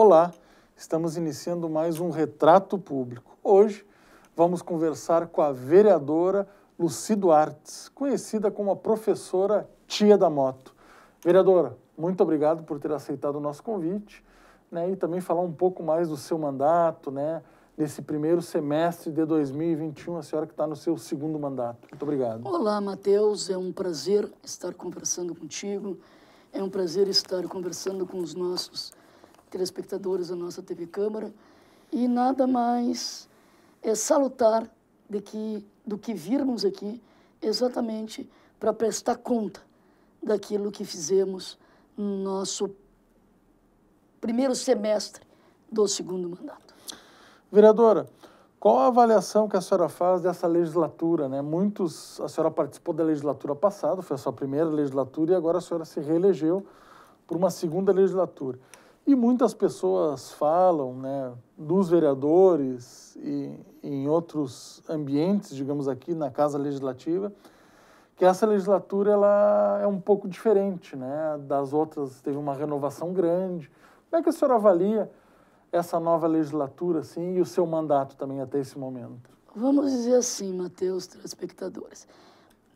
Olá, estamos iniciando mais um Retrato Público. Hoje vamos conversar com a vereadora Lucido Duartes, conhecida como a professora Tia da Moto. Vereadora, muito obrigado por ter aceitado o nosso convite né, e também falar um pouco mais do seu mandato, né, nesse primeiro semestre de 2021, a senhora que está no seu segundo mandato. Muito obrigado. Olá, Matheus, é um prazer estar conversando contigo, é um prazer estar conversando com os nossos telespectadores da nossa TV Câmara, e nada mais é salutar de que, do que virmos aqui exatamente para prestar conta daquilo que fizemos no nosso primeiro semestre do segundo mandato. Vereadora, qual a avaliação que a senhora faz dessa legislatura? Né? Muitos, a senhora participou da legislatura passada, foi a sua primeira legislatura, e agora a senhora se reelegeu por uma segunda legislatura. E muitas pessoas falam né, dos vereadores e, em outros ambientes, digamos aqui na Casa Legislativa, que essa legislatura ela é um pouco diferente né, das outras, teve uma renovação grande. Como é que a senhora avalia essa nova legislatura assim, e o seu mandato também até esse momento? Vamos dizer assim, Matheus, telespectadores.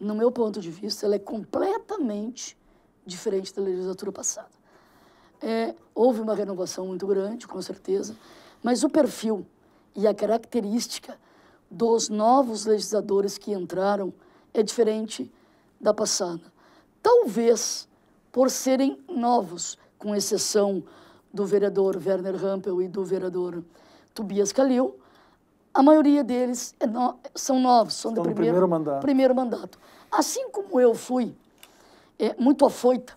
No meu ponto de vista, ela é completamente diferente da legislatura passada. É, houve uma renovação muito grande, com certeza, mas o perfil e a característica dos novos legisladores que entraram é diferente da passada. Talvez por serem novos, com exceção do vereador Werner Rampel e do vereador Tobias Calil, a maioria deles é no... são novos, são Estão do primeiro, primeiro mandato. primeiro, mandato. Assim como eu fui é, muito afoita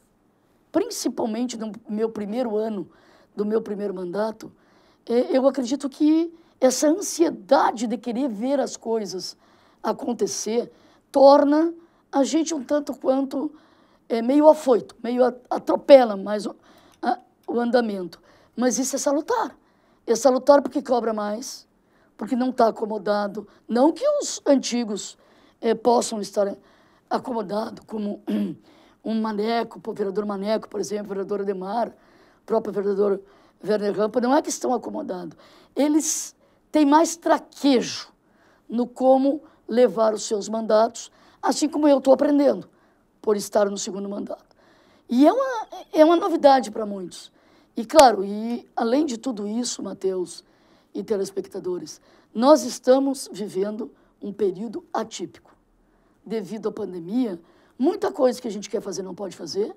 principalmente no meu primeiro ano, do meu primeiro mandato, é, eu acredito que essa ansiedade de querer ver as coisas acontecer torna a gente um tanto quanto é, meio afoito, meio atropela mais o, a, o andamento. Mas isso é salutar. É salutar porque cobra mais, porque não está acomodado. Não que os antigos é, possam estar acomodados, como um Maneco, o vereador Maneco, por exemplo, o vereador Ademar, o próprio vereador Werner Rampa, não é que estão acomodados. Eles têm mais traquejo no como levar os seus mandatos, assim como eu estou aprendendo por estar no segundo mandato. E é uma, é uma novidade para muitos. E claro, e além de tudo isso, Mateus e telespectadores, nós estamos vivendo um período atípico. Devido à pandemia, muita coisa que a gente quer fazer não pode fazer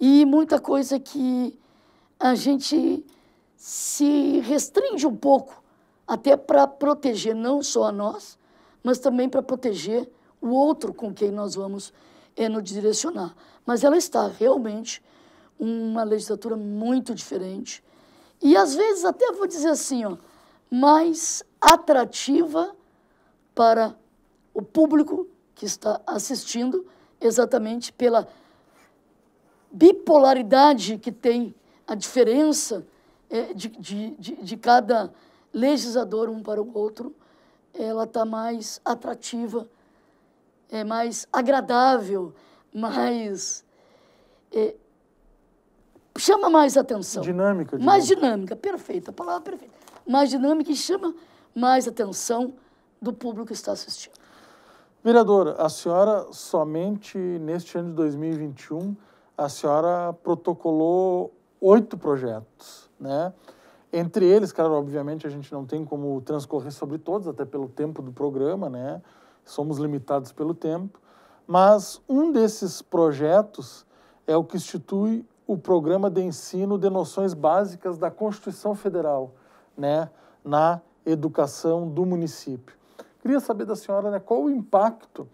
e muita coisa que a gente se restringe um pouco até para proteger não só a nós, mas também para proteger o outro com quem nós vamos é, nos direcionar. Mas ela está realmente uma legislatura muito diferente e às vezes até vou dizer assim, ó, mais atrativa para o público que está assistindo exatamente pela bipolaridade que tem a diferença é, de, de, de, de cada legislador um para o outro, ela está mais atrativa, é mais agradável, mais. É, chama mais atenção. Dinâmica, dinâmica. Mais dinâmica, perfeita, a palavra é perfeita. Mais dinâmica e chama mais atenção do público que está assistindo. Vereadora, a senhora somente neste ano de 2021, a senhora protocolou oito projetos, né? Entre eles, claro, obviamente a gente não tem como transcorrer sobre todos, até pelo tempo do programa, né? Somos limitados pelo tempo. Mas um desses projetos é o que institui o programa de ensino de noções básicas da Constituição Federal, né? Na educação do município. Queria saber da senhora né, qual o impacto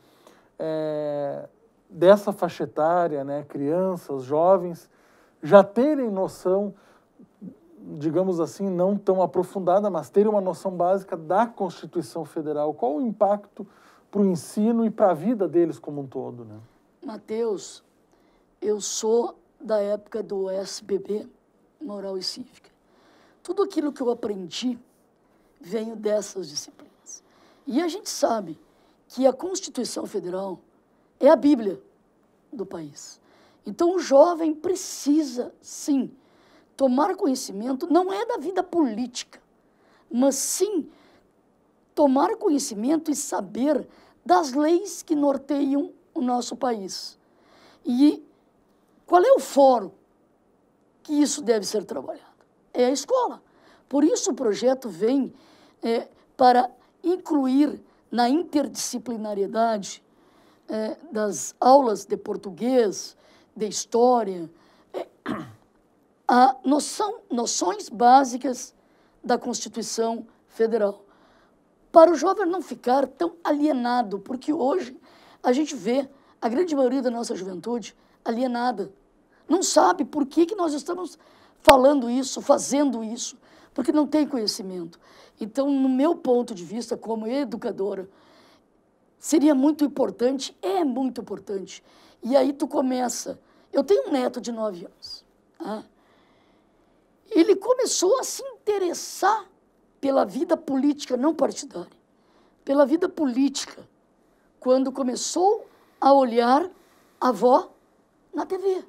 é, dessa faixa etária, né, crianças, jovens, já terem noção, digamos assim, não tão aprofundada, mas terem uma noção básica da Constituição Federal. Qual o impacto para o ensino e para a vida deles como um todo? Né? Mateus, eu sou da época do SBB, Moral e Cívica. Tudo aquilo que eu aprendi veio dessas disciplinas. E a gente sabe que a Constituição Federal é a Bíblia do país. Então o jovem precisa, sim, tomar conhecimento, não é da vida política, mas sim tomar conhecimento e saber das leis que norteiam o nosso país. E qual é o fórum que isso deve ser trabalhado? É a escola. Por isso o projeto vem é, para incluir na interdisciplinariedade é, das aulas de português, de história, é, a noção, noções básicas da Constituição Federal. Para o jovem não ficar tão alienado, porque hoje a gente vê a grande maioria da nossa juventude alienada. Não sabe por que, que nós estamos falando isso, fazendo isso porque não tem conhecimento. Então, no meu ponto de vista, como educadora, seria muito importante, é muito importante. E aí tu começa. Eu tenho um neto de 9 anos. Tá? Ele começou a se interessar pela vida política não partidária, pela vida política, quando começou a olhar a avó na TV.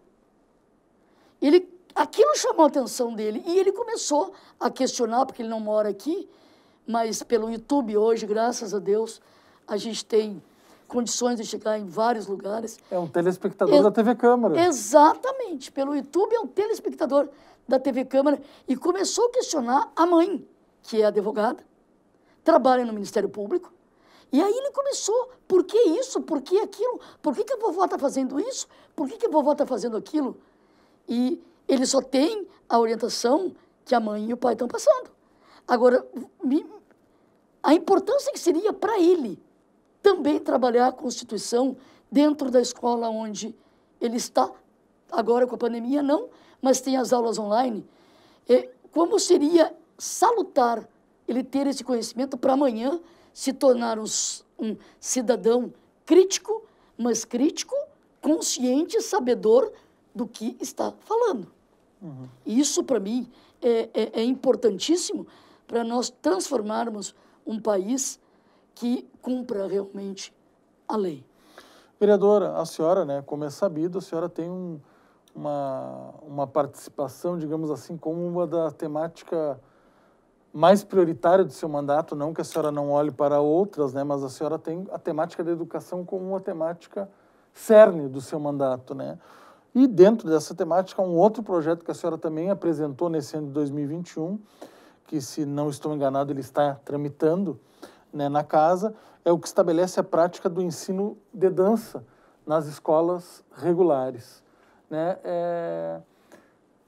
Ele Aquilo chamou a atenção dele e ele começou a questionar, porque ele não mora aqui, mas pelo YouTube hoje, graças a Deus, a gente tem condições de chegar em vários lugares. É um telespectador da TV Câmara. Exatamente, pelo YouTube é um telespectador da TV Câmara e começou a questionar a mãe, que é advogada, trabalha no Ministério Público. E aí ele começou, por que isso, por que aquilo, por que, que a vovó está fazendo isso, por que, que a vovó está fazendo aquilo? E ele só tem a orientação que a mãe e o pai estão passando. Agora, a importância que seria para ele também trabalhar a Constituição dentro da escola onde ele está, agora com a pandemia não, mas tem as aulas online. É, como seria salutar ele ter esse conhecimento para amanhã se tornar um, um cidadão crítico, mas crítico, consciente, sabedor do que está falando? Uhum. Isso, para mim, é, é, é importantíssimo para nós transformarmos um país que cumpra realmente a lei. Vereadora, a senhora, né, como é sabido, a senhora tem um, uma, uma participação, digamos assim, como uma da temática mais prioritária do seu mandato, não que a senhora não olhe para outras, né, mas a senhora tem a temática da educação como uma temática cerne do seu mandato, né? E dentro dessa temática, um outro projeto que a senhora também apresentou nesse ano de 2021, que, se não estou enganado, ele está tramitando né, na casa, é o que estabelece a prática do ensino de dança nas escolas regulares. Né? É...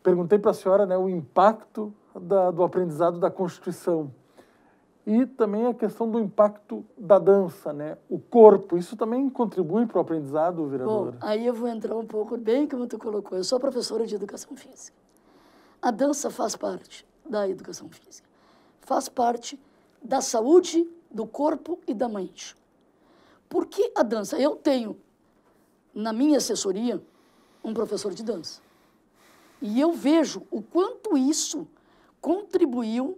Perguntei para a senhora né, o impacto da, do aprendizado da Constituição e também a questão do impacto da dança, né? O corpo, isso também contribui para o aprendizado, vereadora? Bom, aí eu vou entrar um pouco bem como tu colocou. Eu sou professora de educação física. A dança faz parte da educação física. Faz parte da saúde do corpo e da mente. Por que a dança? Eu tenho na minha assessoria um professor de dança. E eu vejo o quanto isso contribuiu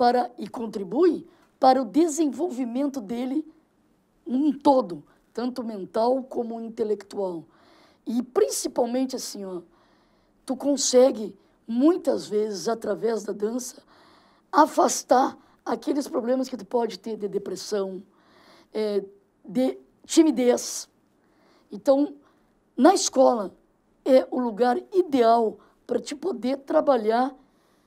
para e contribui para o desenvolvimento dele um todo, tanto mental como intelectual. E principalmente assim, ó, tu consegue muitas vezes através da dança afastar aqueles problemas que tu pode ter de depressão, é, de timidez. Então, na escola é o lugar ideal para te poder trabalhar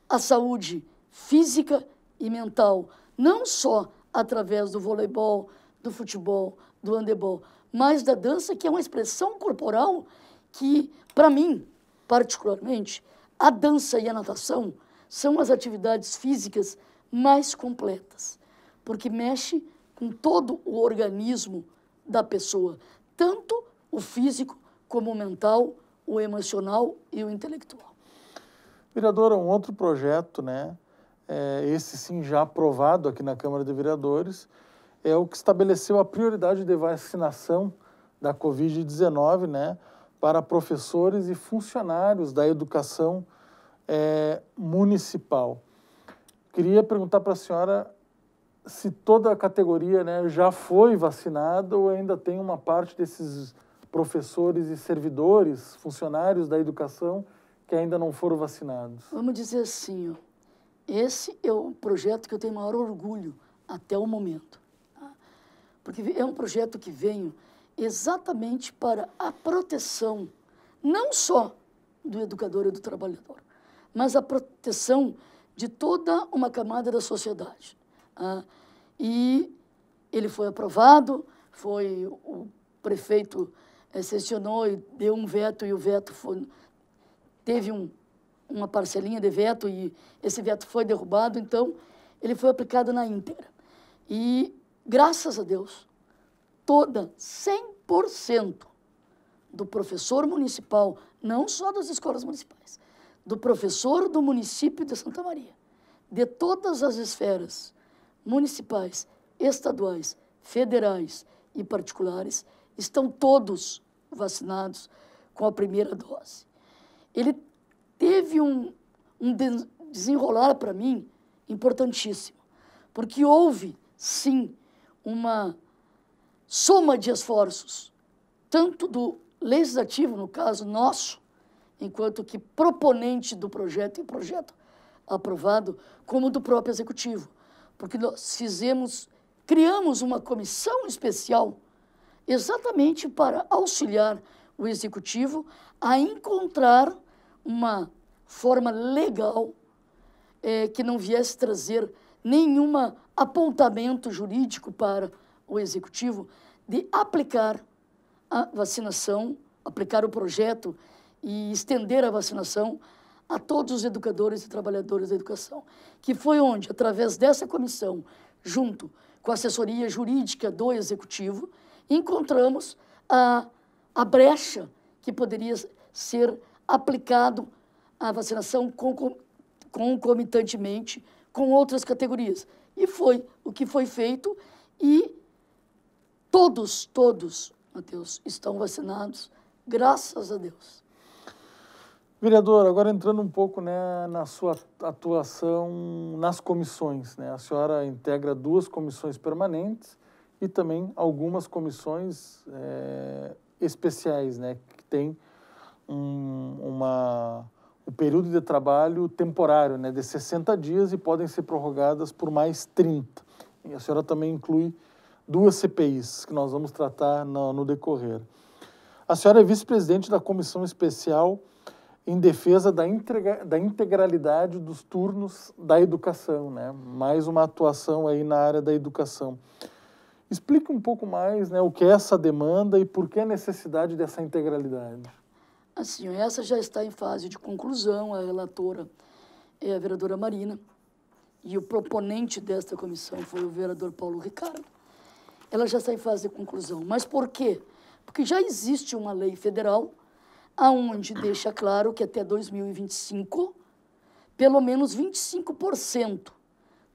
a saúde física e mental, não só através do voleibol, do futebol, do handebol, mas da dança, que é uma expressão corporal que, para mim, particularmente, a dança e a natação são as atividades físicas mais completas, porque mexe com todo o organismo da pessoa, tanto o físico como o mental, o emocional e o intelectual. Vereadora, um outro projeto né, é, esse sim já aprovado aqui na Câmara de Vereadores, é o que estabeleceu a prioridade de vacinação da Covid-19 né, para professores e funcionários da educação é, municipal. Queria perguntar para a senhora se toda a categoria né, já foi vacinada ou ainda tem uma parte desses professores e servidores, funcionários da educação que ainda não foram vacinados? Vamos dizer assim, ó. Esse é o projeto que eu tenho maior orgulho até o momento. Tá? Porque é um projeto que venho exatamente para a proteção, não só do educador e do trabalhador, mas a proteção de toda uma camada da sociedade. Tá? e ele foi aprovado, foi o prefeito excepcionou eh, e deu um veto, e o veto foi, teve um, uma parcelinha de veto e esse veto foi derrubado, então ele foi aplicado na íntegra. E, graças a Deus, toda, 100% do professor municipal, não só das escolas municipais, do professor do município de Santa Maria, de todas as esferas municipais, estaduais, federais e particulares, estão todos vacinados com a primeira dose. Ele teve um, um desenrolar para mim importantíssimo, porque houve, sim, uma soma de esforços, tanto do legislativo, no caso nosso, enquanto que proponente do projeto e projeto aprovado, como do próprio executivo, porque nós fizemos, criamos uma comissão especial exatamente para auxiliar o executivo a encontrar uma forma legal é, que não viesse trazer nenhum apontamento jurídico para o executivo de aplicar a vacinação, aplicar o projeto e estender a vacinação a todos os educadores e trabalhadores da educação, que foi onde, através dessa comissão, junto com a assessoria jurídica do executivo, encontramos a, a brecha que poderia ser aplicado a vacinação concomitantemente com outras categorias. E foi o que foi feito e todos, todos, Mateus, estão vacinados, graças a Deus. Vereador, agora entrando um pouco né, na sua atuação nas comissões. Né? A senhora integra duas comissões permanentes e também algumas comissões é, especiais, né, que tem um, uma, o período de trabalho temporário, né, de 60 dias e podem ser prorrogadas por mais 30. E a senhora também inclui duas CPIs que nós vamos tratar no, no decorrer. A senhora é vice-presidente da Comissão Especial em defesa da, integra da integralidade dos turnos da educação, né? Mais uma atuação aí na área da educação. Explique um pouco mais né, o que é essa demanda e por que a necessidade dessa integralidade. Assim, essa já está em fase de conclusão, a relatora é a vereadora Marina, e o proponente desta comissão foi o vereador Paulo Ricardo. Ela já está em fase de conclusão. Mas por quê? Porque já existe uma lei federal aonde deixa claro que até 2025, pelo menos 25%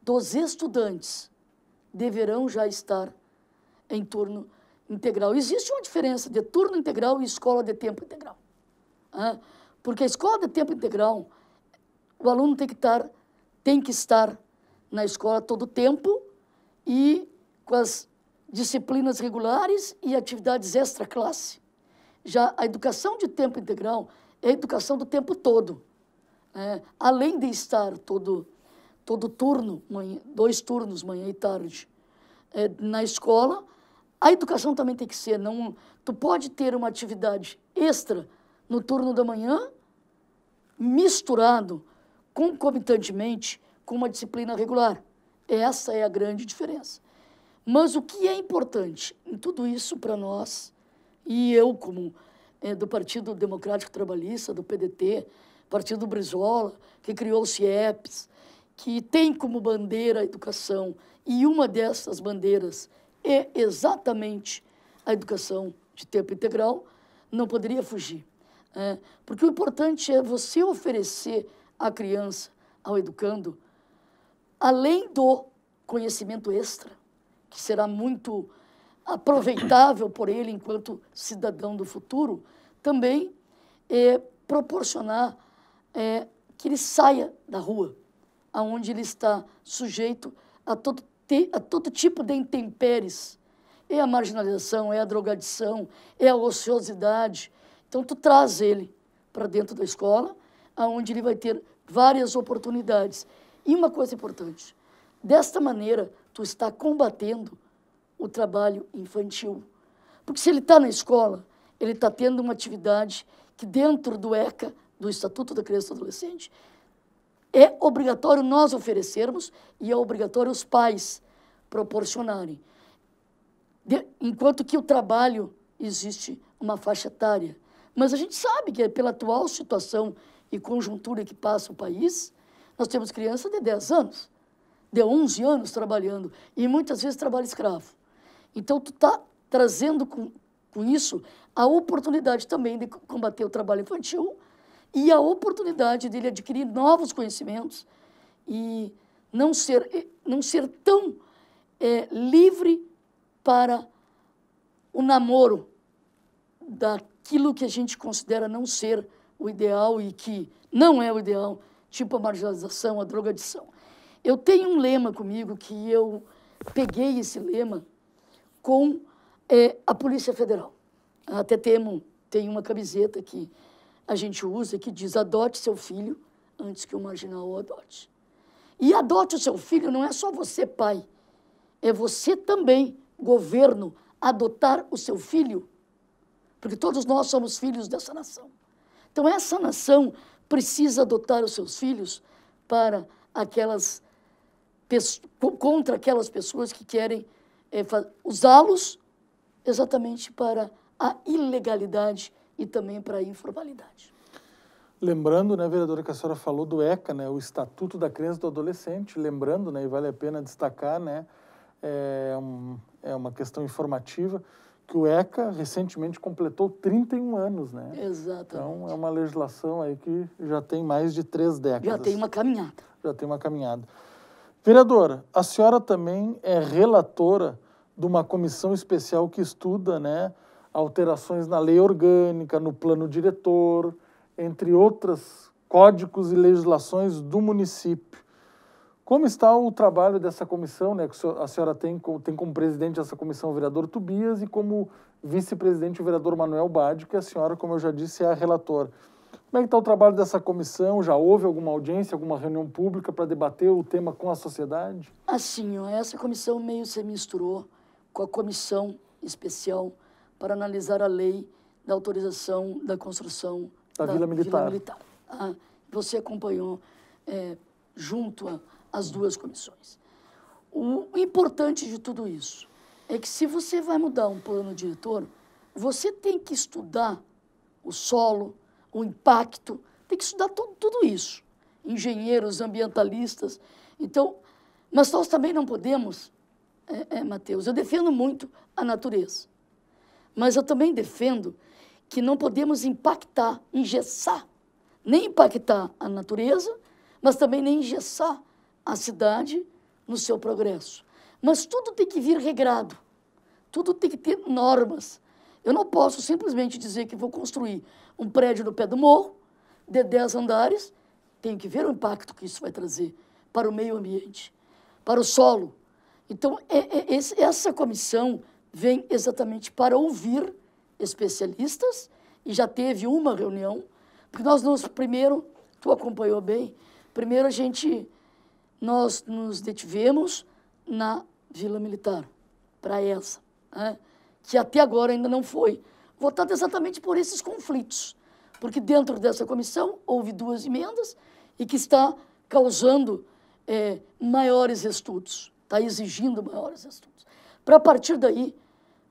dos estudantes deverão já estar em turno integral. Existe uma diferença de turno integral e escola de tempo integral. Né? Porque a escola de tempo integral, o aluno tem que estar, tem que estar na escola todo o tempo e com as disciplinas regulares e atividades extra-classe. Já a educação de tempo integral é a educação do tempo todo. Né? além de estar todo, todo turno, manhã, dois turnos, manhã e tarde, é, na escola, a educação também tem que ser. Não, tu pode ter uma atividade extra no turno da manhã, misturado concomitantemente com uma disciplina regular. Essa é a grande diferença. Mas o que é importante em tudo isso para nós, e eu, como é, do Partido Democrático Trabalhista, do PDT, Partido Brizola, que criou o CIEPS, que tem como bandeira a educação, e uma dessas bandeiras é exatamente a educação de tempo integral, não poderia fugir. É, porque o importante é você oferecer à criança, ao educando, além do conhecimento extra, que será muito aproveitável por ele enquanto cidadão do futuro, também é, proporcionar é, que ele saia da rua, aonde ele está sujeito a todo, te, a todo tipo de intempéries. É a marginalização, é a drogadição, é a ociosidade, então, tu traz ele para dentro da escola, aonde ele vai ter várias oportunidades. E uma coisa importante, desta maneira, tu está combatendo o trabalho infantil. Porque se ele está na escola, ele está tendo uma atividade que dentro do ECA, do Estatuto da Criança e do Adolescente, é obrigatório nós oferecermos e é obrigatório os pais proporcionarem. De, enquanto que o trabalho existe uma faixa etária. Mas a gente sabe que pela atual situação e conjuntura que passa o país, nós temos criança de 10 anos, de 11 anos trabalhando e muitas vezes trabalho escravo. Então tu está trazendo com, com isso a oportunidade também de combater o trabalho infantil e a oportunidade dele adquirir novos conhecimentos e não ser, não ser tão é, livre para o namoro da aquilo que a gente considera não ser o ideal e que não é o ideal, tipo a marginalização, a drogadição. Eu tenho um lema comigo que eu peguei esse lema com é, a Polícia Federal. Até temo, tem uma camiseta que a gente usa que diz adote seu filho antes que o marginal o adote. E adote o seu filho não é só você, pai, é você também, governo, adotar o seu filho porque todos nós somos filhos dessa nação. Então, essa nação precisa adotar os seus filhos para aquelas contra aquelas pessoas que querem é, usá-los exatamente para a ilegalidade e também para a informalidade. Lembrando, né, vereadora, que a senhora falou do ECA, né, o Estatuto da Criança e do Adolescente. Lembrando, né, e vale a pena destacar, né, é, um, é uma questão informativa que o ECA recentemente completou 31 anos, né? Exatamente. Então é uma legislação aí que já tem mais de três décadas. Já tem uma caminhada. Já tem uma caminhada. Vereadora, a senhora também é relatora de uma comissão especial que estuda, né, alterações na lei orgânica, no plano diretor, entre outras códigos e legislações do município. Como está o trabalho dessa comissão, né, que a senhora tem, tem como presidente dessa comissão o vereador Tobias e como vice-presidente o vereador Manuel Bade, que a senhora, como eu já disse, é a relatora. Como é que está o trabalho dessa comissão? Já houve alguma audiência, alguma reunião pública para debater o tema com a sociedade? Assim, ó, essa comissão meio se misturou com a comissão especial para analisar a lei da autorização da construção da, da Vila Militar. Vila Militar. Ah, você acompanhou é, junto a as duas comissões. O importante de tudo isso é que se você vai mudar um plano diretor, você tem que estudar o solo, o impacto, tem que estudar tudo, tudo isso. Engenheiros, ambientalistas. Então, mas nós também não podemos, é, é, Mateus, eu defendo muito a natureza, mas eu também defendo que não podemos impactar, engessar, nem impactar a natureza, mas também nem engessar a cidade no seu progresso. Mas tudo tem que vir regrado, tudo tem que ter normas. Eu não posso simplesmente dizer que vou construir um prédio no pé do morro, de 10 andares, tenho que ver o impacto que isso vai trazer para o meio ambiente, para o solo. Então, é, é, essa comissão vem exatamente para ouvir especialistas, e já teve uma reunião, porque nós, nos primeiro, tu acompanhou bem, primeiro a gente nós nos detivemos na Vila Militar, para essa, né? que até agora ainda não foi votada exatamente por esses conflitos, porque dentro dessa comissão houve duas emendas e que está causando é, maiores estudos, está exigindo maiores estudos. Para partir daí,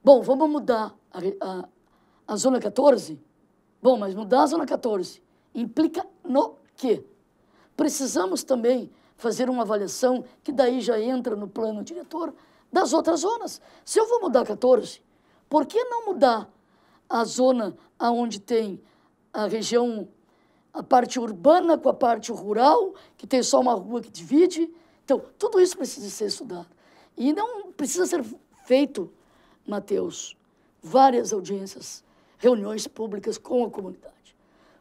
bom, vamos mudar a, a, a Zona 14? Bom, mas mudar a Zona 14 implica no quê? Precisamos também fazer uma avaliação que daí já entra no plano diretor das outras zonas. Se eu vou mudar 14, por que não mudar a zona aonde tem a região, a parte urbana com a parte rural, que tem só uma rua que divide? Então, tudo isso precisa ser estudado. E não precisa ser feito, Mateus, várias audiências, reuniões públicas com a comunidade.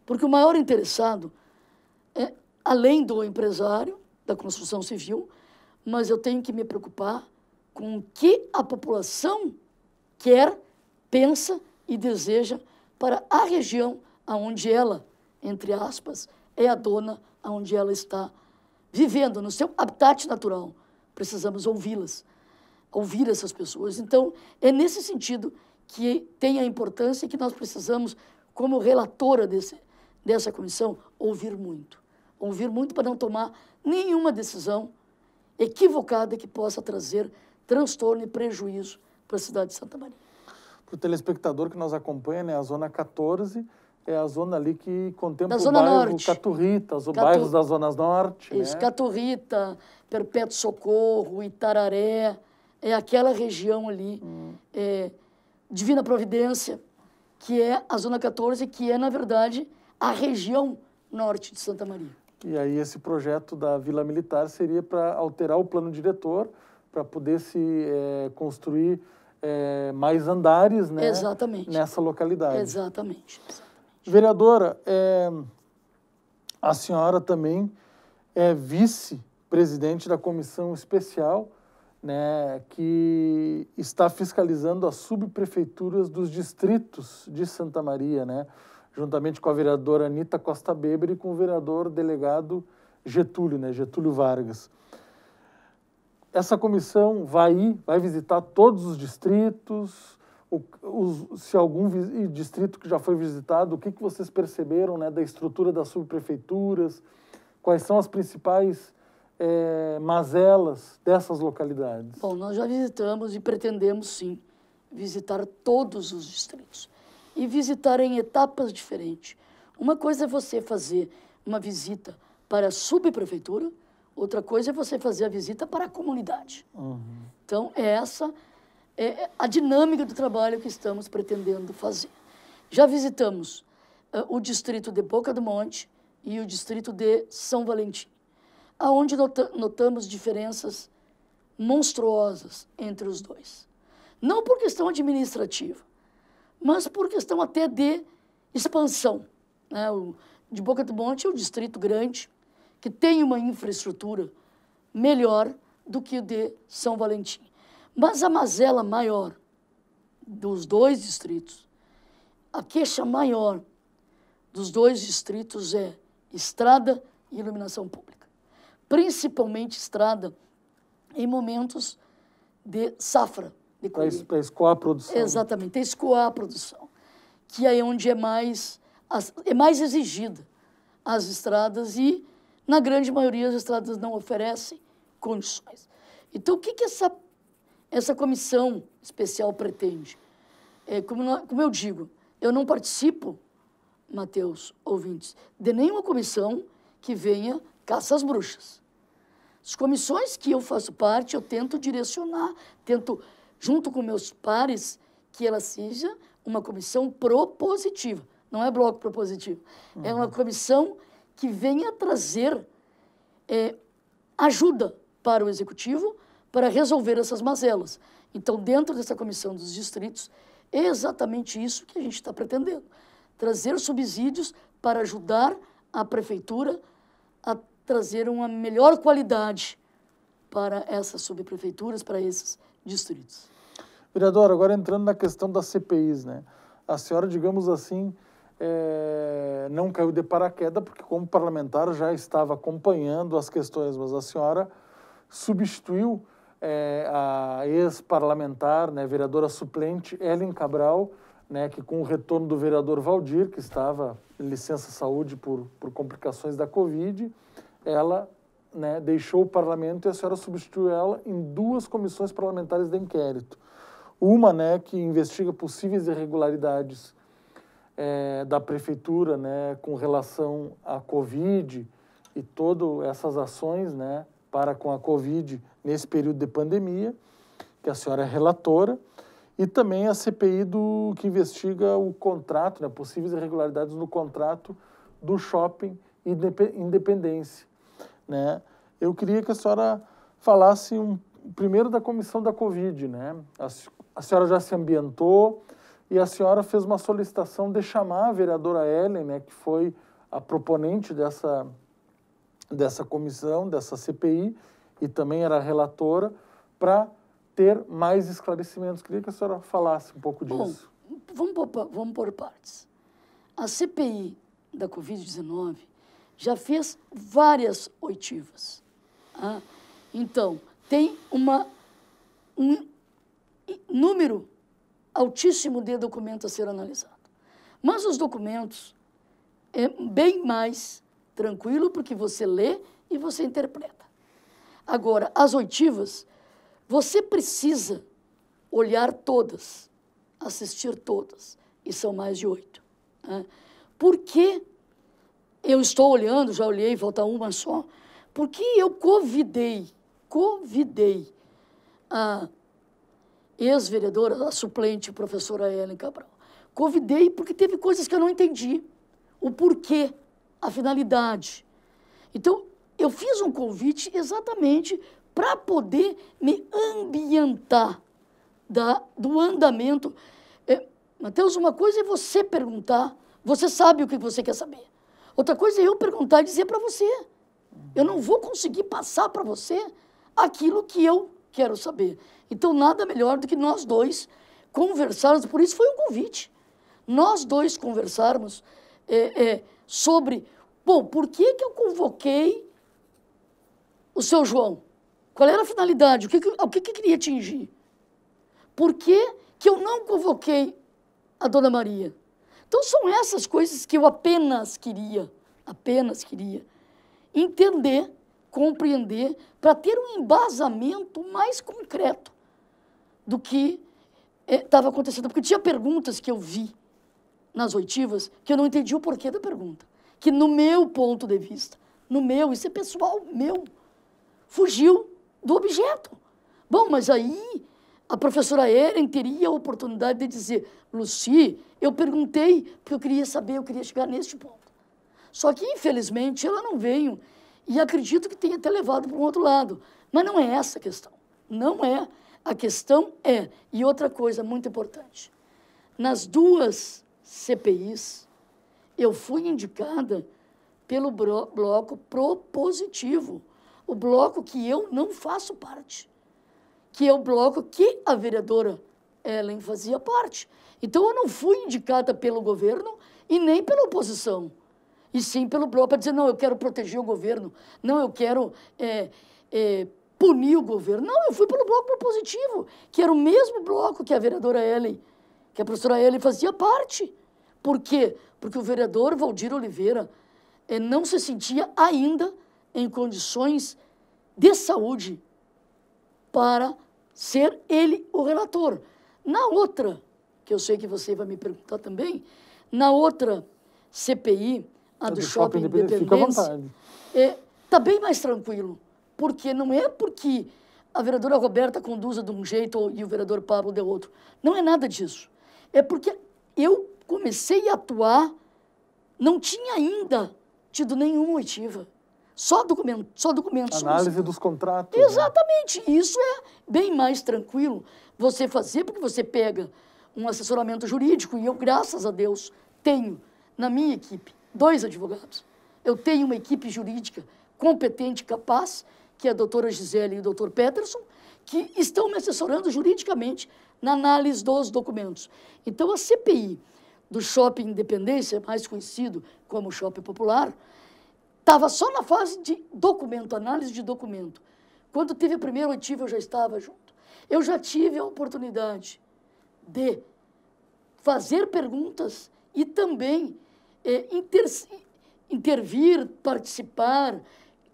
Porque o maior interessado é, além do empresário, da construção civil, mas eu tenho que me preocupar com o que a população quer, pensa e deseja para a região aonde ela, entre aspas, é a dona, aonde ela está vivendo no seu habitat natural. Precisamos ouvi-las, ouvir essas pessoas. Então, é nesse sentido que tem a importância que nós precisamos, como relatora desse, dessa comissão, ouvir muito ouvir muito para não tomar nenhuma decisão equivocada que possa trazer transtorno e prejuízo para a cidade de Santa Maria. Para o telespectador que nos acompanha, né, a Zona 14 é a zona ali que contempla o bairro Norte. Caturritas, o Catur... bairro Norte. Isso, né? Caturrita, Perpétuo Socorro, Itararé, é aquela região ali, hum. é, Divina Providência, que é a Zona 14, que é, na verdade, a região norte de Santa Maria. E aí esse projeto da Vila Militar seria para alterar o plano diretor, para poder se é, construir é, mais andares né, Exatamente. nessa localidade. Exatamente. Exatamente. Vereadora, é, a senhora também é vice-presidente da comissão especial né, que está fiscalizando as subprefeituras dos distritos de Santa Maria, né? juntamente com a vereadora Anitta Costa Beber e com o vereador delegado Getúlio, né, Getúlio Vargas. Essa comissão vai ir, vai visitar todos os distritos, o, os, se algum distrito que já foi visitado, o que, que vocês perceberam né, da estrutura das subprefeituras, quais são as principais é, mazelas dessas localidades? Bom, nós já visitamos e pretendemos sim visitar todos os distritos e visitar em etapas diferentes. Uma coisa é você fazer uma visita para a subprefeitura, outra coisa é você fazer a visita para a comunidade. Uhum. Então, é essa é, é a dinâmica do trabalho que estamos pretendendo fazer. Já visitamos uh, o distrito de Boca do Monte e o distrito de São Valentim, aonde notamos diferenças monstruosas entre os dois. Não por questão administrativa, mas por questão até de expansão. Né? O, de Boca do Monte é um distrito grande que tem uma infraestrutura melhor do que o de São Valentim. Mas a mazela maior dos dois distritos, a queixa maior dos dois distritos é estrada e iluminação pública. Principalmente estrada em momentos de safra, para escoar a produção. Né? Exatamente, para escoar a produção, que é onde é mais, é mais exigida as estradas e, na grande maioria, as estradas não oferecem condições. Então, o que, que essa, essa comissão especial pretende? É, como, como eu digo, eu não participo, Mateus, ouvintes, de nenhuma comissão que venha caça às bruxas. As comissões que eu faço parte, eu tento direcionar, tento junto com meus pares, que ela seja uma comissão propositiva. Não é bloco propositivo. Uhum. É uma uhum. comissão que venha trazer é, ajuda para o executivo para resolver essas mazelas. Então, dentro dessa comissão dos distritos, é exatamente isso que a gente está pretendendo: trazer subsídios para ajudar a prefeitura a trazer uma melhor qualidade para essas subprefeituras, para esses distritos. Vereador, agora entrando na questão das CPIs, né? A senhora, digamos assim, é, não caiu de paraquedas, porque como parlamentar já estava acompanhando as questões, mas a senhora substituiu é, a ex-parlamentar, né, vereadora suplente Ellen Cabral, né, que com o retorno do vereador Valdir, que estava em licença saúde por, por complicações da Covid, ela né, deixou o parlamento e a senhora substituiu ela em duas comissões parlamentares de inquérito. Uma né, que investiga possíveis irregularidades é, da prefeitura né, com relação à Covid e todas essas ações né, para com a Covid nesse período de pandemia, que a senhora é relatora, e também a CPI do, que investiga o contrato, né, possíveis irregularidades no contrato do shopping Independência né? Eu queria que a senhora falasse um, primeiro da comissão da Covid, né? A, a senhora já se ambientou e a senhora fez uma solicitação de chamar a vereadora Ellen, né, que foi a proponente dessa, dessa comissão, dessa CPI, e também era relatora, para ter mais esclarecimentos. Queria que a senhora falasse um pouco disso. Bom, vamos por, vamos por partes. A CPI da Covid-19 já fez várias oitivas. Ah, então, tem uma, um número altíssimo de documentos a ser analisado. Mas os documentos é bem mais tranquilo, porque você lê e você interpreta. Agora, as oitivas, você precisa olhar todas, assistir todas, e são mais de oito. Né? Por que eu estou olhando, já olhei, falta uma só, porque eu convidei, convidei a ex-vereadora, a suplente, professora Helen Cabral. Convidei porque teve coisas que eu não entendi, o porquê, a finalidade. Então, eu fiz um convite exatamente para poder me ambientar da, do andamento. É, Mateus, uma coisa é você perguntar, você sabe o que você quer saber. Outra coisa é eu perguntar e dizer para você. Eu não vou conseguir passar para você aquilo que eu quero saber. Então, nada melhor do que nós dois conversarmos. Por isso foi um convite. Nós dois conversarmos é, é, sobre, bom, por que, que eu convoquei o seu João? Qual era a finalidade? O que, o que, que queria atingir? Por que, que eu não convoquei a Dona Maria? Então são essas coisas que eu apenas queria, apenas queria entender, compreender, para ter um embasamento mais concreto do que estava é, acontecendo. Porque tinha perguntas que eu vi nas oitivas que eu não entendi o porquê da pergunta. Que no meu ponto de vista, no meu, isso é pessoal meu, fugiu do objeto. Bom, mas aí a professora Eren teria a oportunidade de dizer, Luci, eu perguntei porque eu queria saber, eu queria chegar neste ponto. Só que, infelizmente, ela não veio e acredito que tenha até levado para um outro lado. Mas não é essa a questão. Não é. A questão é, e outra coisa muito importante, nas duas CPIs, eu fui indicada pelo bloco propositivo, o bloco que eu não faço parte, que é o bloco que a vereadora Ellen fazia parte. Então eu não fui indicada pelo governo e nem pela oposição. E sim pelo bloco para dizer, não, eu quero proteger o governo, não, eu quero é, é, punir o governo. Não, eu fui pelo bloco propositivo, que era o mesmo bloco que a vereadora Ellen, que a professora Ellen fazia parte. Por quê? Porque o vereador Valdir Oliveira é, não se sentia ainda em condições de saúde para ser ele o relator. Na outra, que eu sei que você vai me perguntar também, na outra CPI, a tá do, do Shopping, shopping Independência, está é, tá bem mais tranquilo, porque não é porque a vereadora Roberta conduza de um jeito e o vereador Pablo de outro. Não é nada disso. É porque eu comecei a atuar, não tinha ainda tido nenhuma oitiva. Só documento, só documentos. Análise dos contratos. Né? Exatamente. Né? Isso é bem mais tranquilo você fazer, porque você pega um assessoramento jurídico, e eu, graças a Deus, tenho na minha equipe dois advogados. Eu tenho uma equipe jurídica competente, capaz, que é a doutora Gisele e o doutor Peterson, que estão me assessorando juridicamente na análise dos documentos. Então, a CPI do Shopping Independência, mais conhecido como Shopping Popular, Estava só na fase de documento, análise de documento. Quando teve a primeira oitiva, eu já estava junto. Eu já tive a oportunidade de fazer perguntas e também é, inter intervir, participar,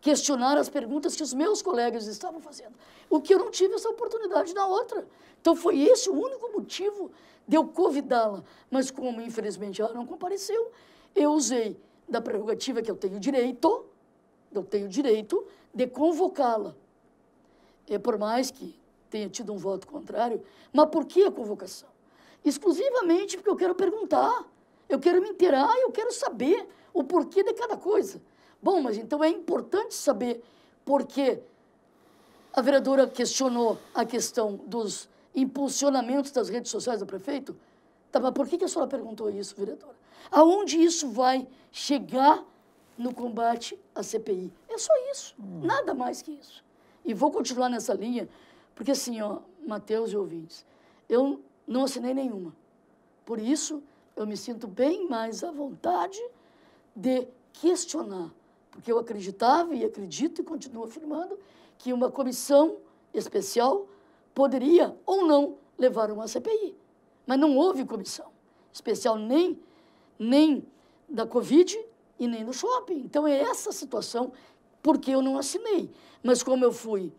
questionar as perguntas que os meus colegas estavam fazendo. O que eu não tive essa oportunidade na outra. Então foi esse o único motivo de eu convidá-la. Mas como, infelizmente, ela não compareceu, eu usei da prerrogativa que eu tenho direito, eu tenho direito de convocá-la. É por mais que tenha tido um voto contrário, mas por que a convocação? Exclusivamente porque eu quero perguntar, eu quero me inteirar, eu quero saber o porquê de cada coisa. Bom, mas então é importante saber por que a vereadora questionou a questão dos impulsionamentos das redes sociais do prefeito. Tá, mas por que, que a senhora perguntou isso, vereadora? Aonde isso vai chegar no combate à CPI? É só isso, hum. nada mais que isso. E vou continuar nessa linha, porque assim, ó, Matheus e ouvintes, eu não assinei nenhuma. Por isso, eu me sinto bem mais à vontade de questionar, porque eu acreditava e acredito e continuo afirmando que uma comissão especial poderia ou não levar uma CPI. Mas não houve comissão especial nem nem da Covid e nem do shopping. Então é essa situação porque eu não assinei. Mas como eu fui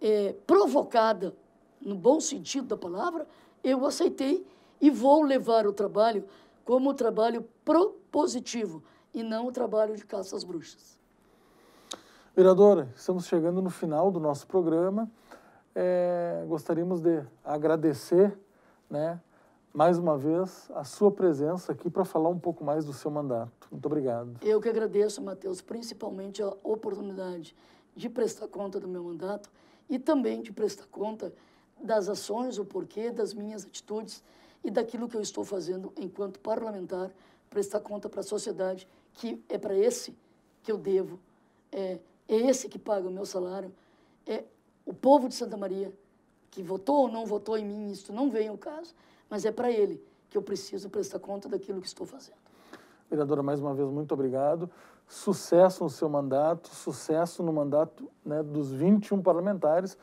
é, provocada, no bom sentido da palavra, eu aceitei e vou levar o trabalho como trabalho propositivo e não o trabalho de caça às bruxas. Vereadora, estamos chegando no final do nosso programa. É, gostaríamos de agradecer né, mais uma vez, a sua presença aqui para falar um pouco mais do seu mandato. Muito obrigado. Eu que agradeço, Matheus, principalmente a oportunidade de prestar conta do meu mandato e também de prestar conta das ações, o porquê das minhas atitudes e daquilo que eu estou fazendo enquanto parlamentar, prestar conta para a sociedade que é para esse que eu devo, é, é esse que paga o meu salário, é o povo de Santa Maria que votou ou não votou em mim, isso não vem ao caso, mas é para ele que eu preciso prestar conta daquilo que estou fazendo. Vereadora, mais uma vez, muito obrigado. Sucesso no seu mandato, sucesso no mandato né, dos 21 parlamentares,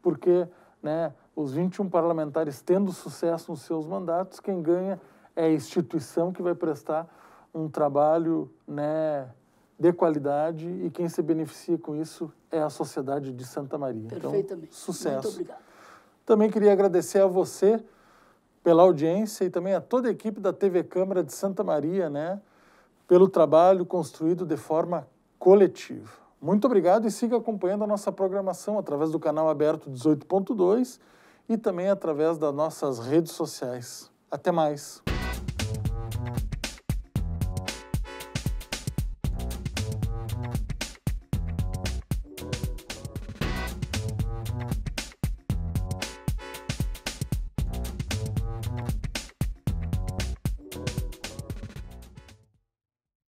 porque né, os 21 parlamentares tendo sucesso nos seus mandatos, quem ganha é a instituição que vai prestar um trabalho né, de qualidade e quem se beneficia com isso é a sociedade de Santa Maria. Então, Perfeitamente. Então, sucesso. Muito obrigado. Também queria agradecer a você pela audiência e também a toda a equipe da TV Câmara de Santa Maria, né, pelo trabalho construído de forma coletiva. Muito obrigado e siga acompanhando a nossa programação através do canal aberto 18.2 e também através das nossas redes sociais. Até mais!